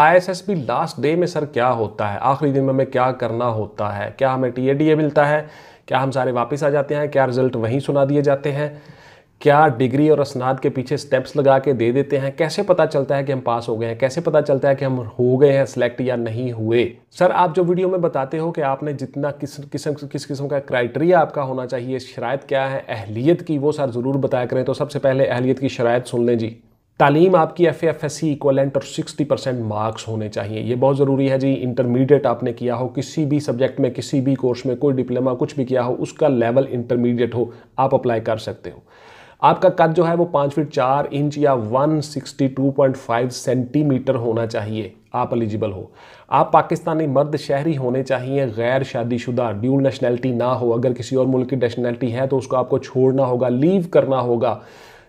ISSB last day में sir क्या होता है आखिरी दिन में हमें क्या करना होता है क्या हमें टीएडीए मिलता है क्या हम सारे वापस आ जाते हैं क्या रिजल्ट वहीं सुना दिए जाते हैं क्या डिग्री और स्नाद के पीछे स्टेप्स लगा के दे देते हैं कैसे पता चलता है कि हम पास हो गए हैं कैसे पता चलता है कि हम हो गए हैं सिलेक्ट या नहीं हुए सर आप जो वीडियो में बताते हो कि आपने जितना किस किस्म किस किस्म का क्राइटेरिया आपका होना चाहिए शरायत क्या है अहलियत की वो सर ज़रूर बताया करें तो सबसे पहले अहलियत की शरायत सुन लें जी तालीम आपकी F F S C equivalent और 60 परसेंट मार्क्स होने चाहिए ये बहुत ज़रूरी है जी इंटरमीडिएट आपने किया हो किसी भी सब्जेक्ट में किसी भी कोर्स में कोई डिप्लोमा कुछ भी किया हो उसका लेवल इंटरमीडिएट हो आप अप्लाई कर सकते हो आपका कद जो है वो पाँच फीट चार इंच या 162.5 सेंटीमीटर होना चाहिए आप एलिजिबल हो आप पाकिस्तानी मर्द शहरी होने चाहिए गैर शादीशुदा ड्यूल नेशनैलिटी ना हो अगर किसी और मुल्क की नेशनैलिटी है तो उसको आपको छोड़ना होगा लीव करना होगा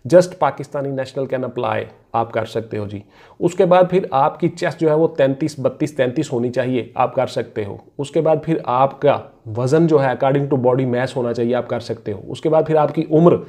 just Pakistani national can apply आप कर सकते हो जी उसके बाद फिर आपकी चेस्ट जो है वो तैंतीस बत्तीस तैंतीस होनी चाहिए आप कर सकते हो उसके बाद फिर आपका वज़न जो है अकॉर्डिंग टू बॉडी मैस होना चाहिए आप कर सकते हो उसके बाद फिर आपकी उम्र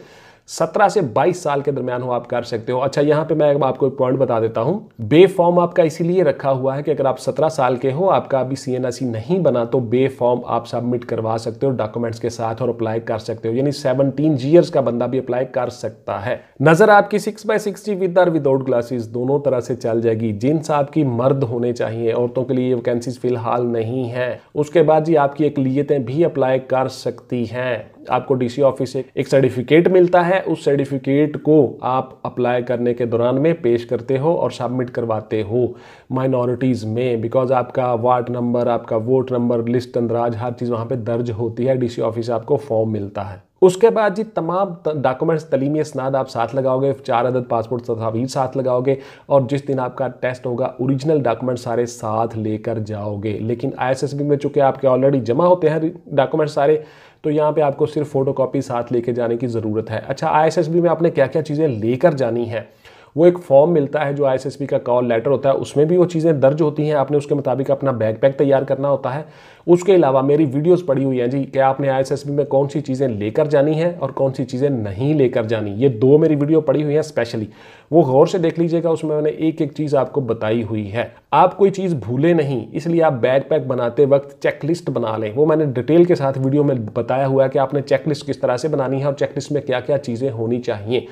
सत्रह से बाईस साल के दरमियान हो आप कर सकते हो अच्छा यहाँ पे मैं आपको एक पॉइंट बता देता हूँ बे फॉर्म आपका इसीलिए रखा हुआ है कि अगर आप सत्रह साल के हो आपका अभी सी नहीं बना तो बे फॉर्म आप सबमिट करवा सकते हो डॉक्यूमेंट्स के साथ और अप्लाई कर सकते हो यानी सेवनटीन जीयर्स का बंदा भी अप्लाई कर सकता है नजर आपकी six by sixty with without glasses दोनों तरह से चल जाएगी जींस आपकी मर्द होने चाहिए औरतों के लिए वैकेंसीज फिलहाल नहीं है उसके बाद जी आपकी अकलीतें भी अप्लाई कर सकती हैं आपको डीसी ऑफिस से एक सर्टिफिकेट मिलता है उस सर्टिफिकेट को आप अप्लाई करने के दौरान में पेश करते हो और सबमिट करवाते हो माइनॉरिटीज़ में बिकॉज आपका वार्ड नंबर आपका वोट नंबर लिस्ट अंदराज हर चीज़ वहाँ पर दर्ज होती है डी ऑफिस से आपको फॉर्म मिलता है उसके बाद जी तमाम डॉक्यूमेंट्स तलीमी इसनाद आप साथ लगाओगे चार अदद पासपोर्ट तस्वीर साथ लगाओगे और जिस दिन आपका टेस्ट होगा ओरिजिनल डॉक्यूमेंट सारे साथ लेकर जाओगे लेकिन आईएसएसबी में चूंकि आपके ऑलरेडी जमा होते हैं डॉक्यूमेंट सारे तो यहाँ पे आपको सिर्फ फोटोकॉपी साथ लेके जाने की ज़रूरत है अच्छा आई में आपने क्या क्या चीज़ें लेकर जानी है वो एक फॉर्म मिलता है जो आई का कॉल लेटर होता है उसमें भी वो चीज़ें दर्ज होती हैं आपने उसके मुताबिक अपना बैकपैक तैयार करना होता है उसके अलावा मेरी वीडियोज़ पड़ी हुई हैं जी कि आपने आई में कौन सी चीज़ें लेकर जानी है और कौन सी चीज़ें नहीं लेकर जानी ये दो मेरी वीडियो पड़ी हुई हैं स्पेशली वो गौर से देख लीजिएगा उसमें मैंने एक एक चीज़ आपको बताई हुई है आप कोई चीज़ भूले नहीं इसलिए आप बैकपैक बनाते वक्त चेकलिस्ट बना लें वो मैंने डिटेल के साथ वीडियो में बताया हुआ है कि आपने चेकलिस्ट किस तरह से बनानी है और चेकलिस्ट में क्या क्या चीज़ें होनी चाहिए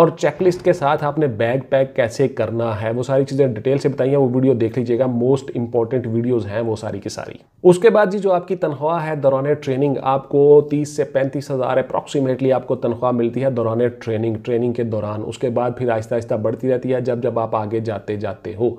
और चेकलिस्ट के साथ आपने बैग पैक कैसे करना है वो सारी चीज़ें डिटेल से बताइए वो वीडियो देख लीजिएगा मोस्ट इंपॉर्टेंट वीडियोज़ हैं वो सारी की सारी उसके बाद जी जो आपकी तनख्वाह है दौरान ट्रेनिंग आपको तीस से पैंतीस हज़ार अप्रॉक्सीमेटली आपको तनख्वाह मिलती है दौरान ट्रेनिंग ट्रेनिंग के दौरान उसके बाद फिर आहिस्ता आहिस्ता बढ़ती रहती है जब जब आप आगे जाते जाते हो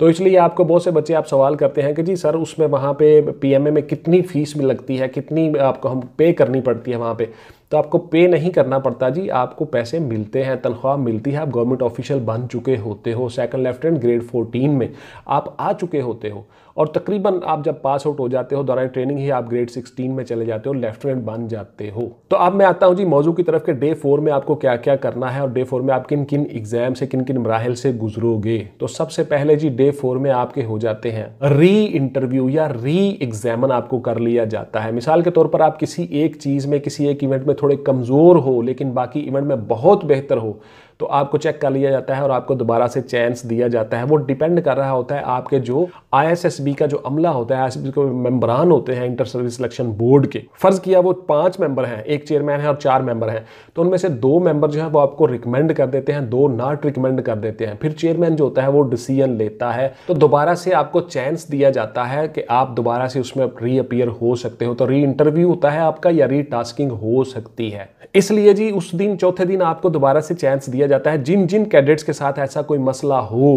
तो इसलिए आपको बहुत से बच्चे आप सवाल करते हैं कि जी सर उसमें वहाँ पे पीएमए में कितनी फ़ीस भी लगती है कितनी आपको हम पे करनी पड़ती है वहाँ पे तो आपको पे नहीं करना पड़ता जी आपको पैसे मिलते हैं तनख्वाह मिलती है आप गवर्नमेंट ऑफिशियल बन चुके होते हो सेकंड लेफ्टिनेंट ग्रेड 14 में आप आ चुके होते हो और तकरीबन आप जब पास आउट हो जाते हो दौरान ट्रेनिंग ही आप ग्रेड 16 में चले जाते हो लेफ्टिनेंट बन जाते हो तो अब मैं आता हूँ जी मौजू की तरफ के डे फोर में आपको क्या क्या करना है और डे फोर में आप किन किन एग्जाम से किन किन मराहल से गुजरोगे तो सबसे पहले जी डे फोर में आपके हो जाते हैं री इंटरव्यू या री एग्जामन आपको कर लिया जाता है मिसाल के तौर पर आप किसी एक चीज़ में किसी एक इवेंट में में थोड़े कमज़ोर हो लेकिन बाकी इवेंट में बहुत बेहतर हो तो आपको चेक कर लिया जाता है और आपको दोबारा से चांस दिया जाता है वो डिपेंड कर रहा होता है आपके जो आई का जो अमला होता है आई के मेम्बरान होते हैं इंटर सर्विस सिलेक्शन बोर्ड के फ़र्ज़ किया वो पांच मेंबर हैं एक चेयरमैन है और चार मेंबर हैं तो उनमें से दो मेंबर जो है वो आपको रिकमेंड कर देते हैं दो नॉट रिकमेंड कर देते हैं फिर चेयरमैन जो होता है वो डिसीजन लेता है तो दोबारा से आपको चांस दिया जाता है कि आप दोबारा से उसमें रीअपियर हो सकते हो तो री इंटरव्यू होता है आपका या री टास्किंग हो सकती है इसलिए जी उस दिन चौथे दिन आपको दोबारा से चांस दिया किया जाता है जिन जिन कैडेट्स के साथ ऐसा कोई मसला हो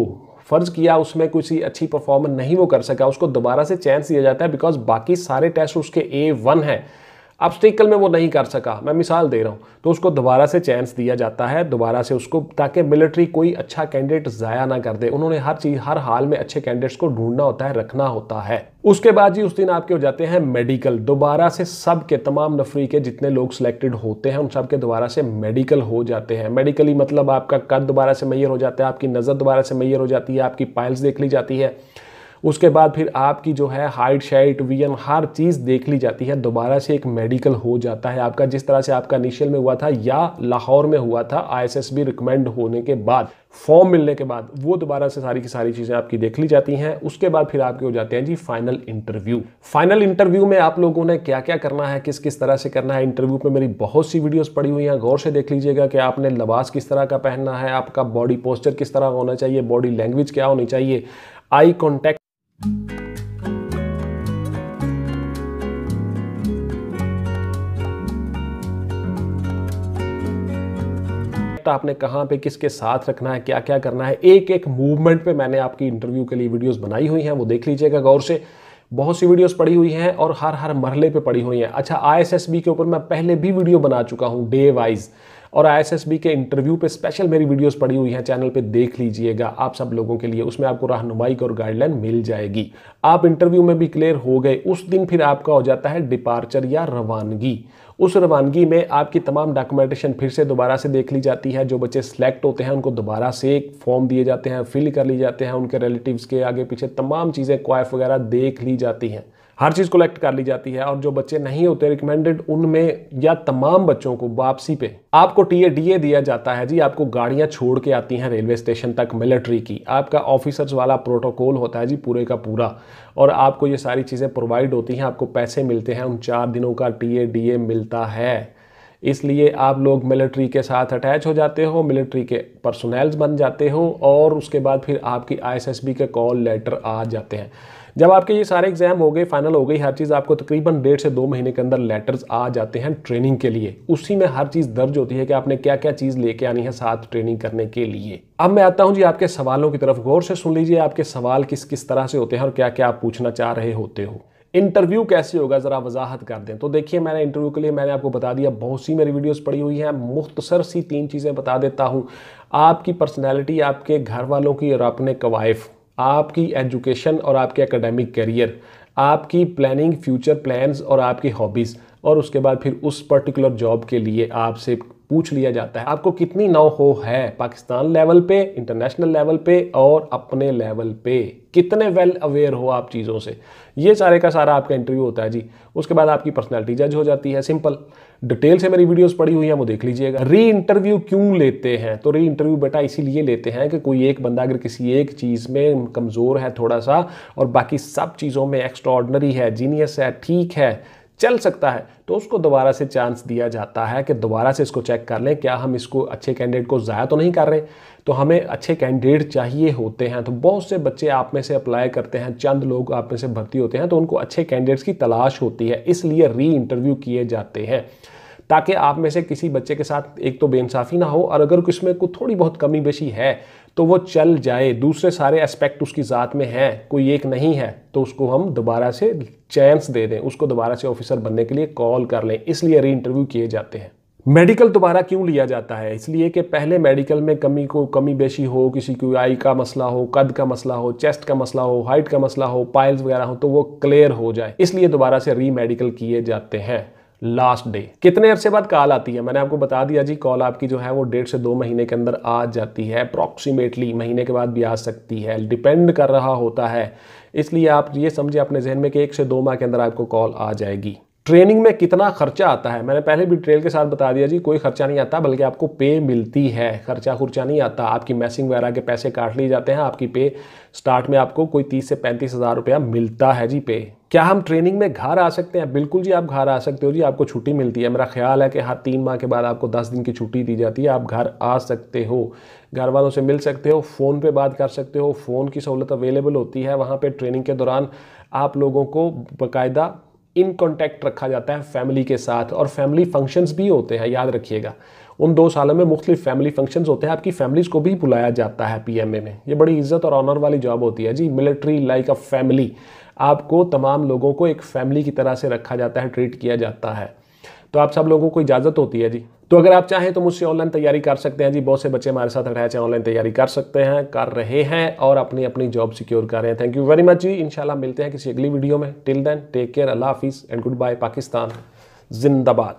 फ़र्ज़ किया उसमें कुछ अच्छी परफॉर्मेंस नहीं वो कर सका उसको दोबारा से चांस दिया जाता है बिकॉज बाकी सारे टेस्ट उसके ए वन है ऑब्स्टिकल में वो नहीं कर सका मैं मिसाल दे रहा हूँ तो उसको दोबारा से चांस दिया जाता है दोबारा से उसको ताकि मिलिट्री कोई अच्छा कैंडिडेट ज़ाया ना कर दे उन्होंने हर चीज़ हर हाल में अच्छे कैंडिडेट्स को ढूंढना होता है रखना होता है उसके बाद जी उस दिन आपके हो जाते हैं मेडिकल दोबारा से सब के तमाम नफरी के जितने लोग सिलेक्टेड होते हैं उन सब के दोबारा से मेडिकल हो जाते हैं मेडिकली मतलब आपका कद दोबारा से मैयर हो जाता है आपकी नज़र दोबारा से मैयर हो जाती है आपकी पाइल्स देख ली जाती है उसके बाद फिर आपकी जो है हाइट शाइट वीएम हर चीज़ देख ली जाती है दोबारा से एक मेडिकल हो जाता है आपका जिस तरह से आपका इनिशियल में हुआ था या लाहौर में हुआ था आईएसएसबी रिकमेंड होने के बाद फॉर्म मिलने के बाद वो दोबारा से सारी की सारी चीज़ें आपकी देख ली जाती हैं उसके बाद फिर आपके हो जाते हैं जी फाइनल इंटरव्यू फाइनल इंटरव्यू में आप लोगों ने क्या क्या करना है किस किस तरह से करना है इंटरव्यू पे मेरी बहुत सी वीडियोस पड़ी हुई हैं गौर से देख लीजिएगा कि आपने लबास किस तरह का पहनना है आपका बॉडी पोस्चर किस तरह होना चाहिए बॉडी लैंग्वेज क्या होनी चाहिए आई कॉन्टैक्ट सकता आपने कहाँ पे किसके साथ रखना है क्या क्या करना है एक एक मूवमेंट पे मैंने आपकी इंटरव्यू के लिए वीडियोस बनाई हुई हैं वो देख लीजिएगा गौर से बहुत सी वीडियोस पड़ी हुई हैं और हर हर मरले पे पड़ी हुई हैं अच्छा आई के ऊपर मैं पहले भी वीडियो बना चुका हूँ डे वाइज़ और आई के इंटरव्यू पे स्पेशल मेरी वीडियोस पड़ी हुई हैं चैनल पे देख लीजिएगा आप सब लोगों के लिए उसमें आपको रहनुमाई और गाइडलाइन मिल जाएगी आप इंटरव्यू में भी क्लियर हो गए उस दिन फिर आपका हो जाता है डिपार्चर या रवानगी उस रवानगी में आपकी तमाम डॉक्यूमेंटेशन फिर से दोबारा से देख ली जाती है जो बच्चे सेलेक्ट होते हैं उनको दोबारा से एक फॉर्म दिए जाते हैं फिल कर लिए जाते हैं उनके रिलेटिव्स के आगे पीछे तमाम चीज़ें क्वाइफ वगैरह देख ली जाती हैं हर चीज़ कलेक्ट कर ली जाती है और जो बच्चे नहीं होते रिकमेंडेड उनमें या तमाम बच्चों को वापसी पे आपको टी ए डी ए दिया जाता है जी आपको गाड़ियाँ छोड़ के आती हैं रेलवे स्टेशन तक मिलिट्री की आपका ऑफिसर्स वाला प्रोटोकॉल होता है जी पूरे का पूरा और आपको ये सारी चीज़ें प्रोवाइड होती हैं आपको पैसे मिलते हैं उन चार दिनों का टी ए डी ए मिलता है इसलिए आप लोग मिलिट्री के साथ अटैच हो जाते हो मिलिट्री के पर्सनल्स बन जाते हो और उसके बाद फिर आपकी आईएसएसबी के कॉल लेटर आ जाते हैं जब आपके ये सारे एग्जाम हो गए फाइनल हो गई हर चीज़ आपको तकरीबन डेढ़ से दो महीने के अंदर लेटर्स आ जाते हैं ट्रेनिंग के लिए उसी में हर चीज़ दर्ज होती है कि आपने क्या क्या चीज़ लेके आनी है साथ ट्रेनिंग करने के लिए अब मैं आता हूँ जी आपके सवालों की तरफ गौर से सुन लीजिए आपके सवाल किस किस तरह से होते हैं और क्या क्या आप पूछना चाह रहे होते हो इंटरव्यू कैसे होगा ज़रा वजाहत कर दें तो देखिए मैंने इंटरव्यू के लिए मैंने आपको बता दिया बहुत सी मेरी वीडियोस पड़ी हुई हैं मुख्तसर सी तीन चीज़ें बता देता हूँ आपकी पर्सनैलिटी आपके घर वालों की और अपने कवायफ़ आपकी एजुकेशन और आपके एकेडमिक करियर आपकी प्लानिंग फ्यूचर प्लान्स और आपकी हॉबीज़ और उसके बाद फिर उस पर्टिकुलर जॉब के लिए आपसे पूछ लिया जाता है आपको कितनी नो हो है पाकिस्तान लेवल पे इंटरनेशनल लेवल पे और अपने लेवल पे कितने वेल अवेयर हो आप चीज़ों से ये सारे का सारा आपका इंटरव्यू होता है जी उसके बाद आपकी पर्सनैलिटी जज हो जाती है सिंपल डिटेल से मेरी वीडियोस पड़ी हुई है वो देख लीजिएगा री इंटरव्यू क्यों लेते हैं तो री इंटरव्यू बेटा इसीलिए लेते हैं कि कोई एक बंदा अगर किसी एक चीज़ में कमज़ोर है थोड़ा सा और बाकी सब चीज़ों में एक्स्ट्रा है जीनियस है ठीक है चल सकता है तो उसको दोबारा से चांस दिया जाता है कि दोबारा से इसको चेक कर लें क्या हम इसको अच्छे कैंडिडेट को ज़ाया तो नहीं कर रहे तो हमें अच्छे कैंडिडेट चाहिए होते हैं तो बहुत से बच्चे आप में से अप्लाई करते हैं चंद लोग आप में से भर्ती होते हैं तो उनको अच्छे कैंडिडेट्स की तलाश होती है इसलिए री इंटरव्यू किए जाते हैं ताकि आप में से किसी बच्चे के साथ एक तो बेइंसाफ़ी ना हो और अगर इसमें कुछ थोड़ी बहुत कमी बेशी है तो वो चल जाए दूसरे सारे एस्पेक्ट उसकी ज़ात में हैं कोई एक नहीं है तो उसको हम दोबारा से चांस दे दें उसको दोबारा से ऑफिसर बनने के लिए कॉल कर लें इसलिए री इंटरव्यू किए जाते हैं मेडिकल दोबारा क्यों लिया जाता है इसलिए कि पहले मेडिकल में कमी को कमी बेशी हो किसी की आई का मसला हो कद का मसला हो चेस्ट का मसला हो हाइट का मसला हो पाइल्स वगैरह हो तो वो क्लियर हो जाए इसलिए दोबारा से री मेडिकल किए जाते हैं लास्ट डे कितने अरसे बाद कॉल आती है मैंने आपको बता दिया जी कॉल आपकी जो है वो डेढ़ से दो महीने के अंदर आ जाती है अप्रॉक्सीमेटली महीने के बाद भी आ सकती है डिपेंड कर रहा होता है इसलिए आप ये समझिए अपने जहन में कि एक से दो माह के अंदर आपको कॉल आ जाएगी ट्रेनिंग में कितना खर्चा आता है मैंने पहले भी ट्रेल के साथ बता दिया जी कोई खर्चा नहीं आता बल्कि आपको पे मिलती है खर्चा खुर्चा नहीं आता आपकी मैसिंग वगैरह के पैसे काट लिए जाते हैं आपकी पे स्टार्ट में आपको कोई तीस से पैंतीस हज़ार रुपया मिलता है जी पे क्या हम ट्रेनिंग में घर आ सकते हैं बिल्कुल जी आप घर आ सकते हो जी आपको छुट्टी मिलती है मेरा ख्याल है कि हर हाँ, तीन माह के बाद आपको दस दिन की छुट्टी दी जाती है आप घर आ सकते हो घर वालों से मिल सकते हो फ़ोन पे बात कर सकते हो फ़ोन की सहूलत अवेलेबल होती है वहाँ पे ट्रेनिंग के दौरान आप लोगों को बाकायदा इन कॉन्टैक्ट रखा जाता है फैमिली के साथ और फैमिली फंक्शंस भी होते हैं याद रखिएगा उन दो सालों में मुख्तु फैमिली फंक्शंस होते हैं आपकी फैमिलीज़ को भी बुलाया जाता है पीएमए में ये बड़ी इज्जत और ऑनर वाली जॉब होती है जी मिलिट्री लाइक अ फैमिली आपको तमाम लोगों को एक फैमिली की तरह से रखा जाता है ट्रीट किया जाता है तो आप सब लोगों को इजाज़त होती है जी तो अगर आप चाहें तो मुझसे ऑनलाइन तैयारी कर सकते हैं जी बहुत से बच्चे हमारे साथ अटैच हैं ऑनलाइन तैयारी कर सकते हैं कर रहे हैं और अपनी अपनी जॉब सिक्योर कर रहे हैं थैंक यू वेरी मच जी इंशाल्लाह मिलते हैं किसी अगली वीडियो में टिल देन टेक केयर अल्लाह हाफिज़ एंड गुड बाय पाकिस्तान जिंदाबाद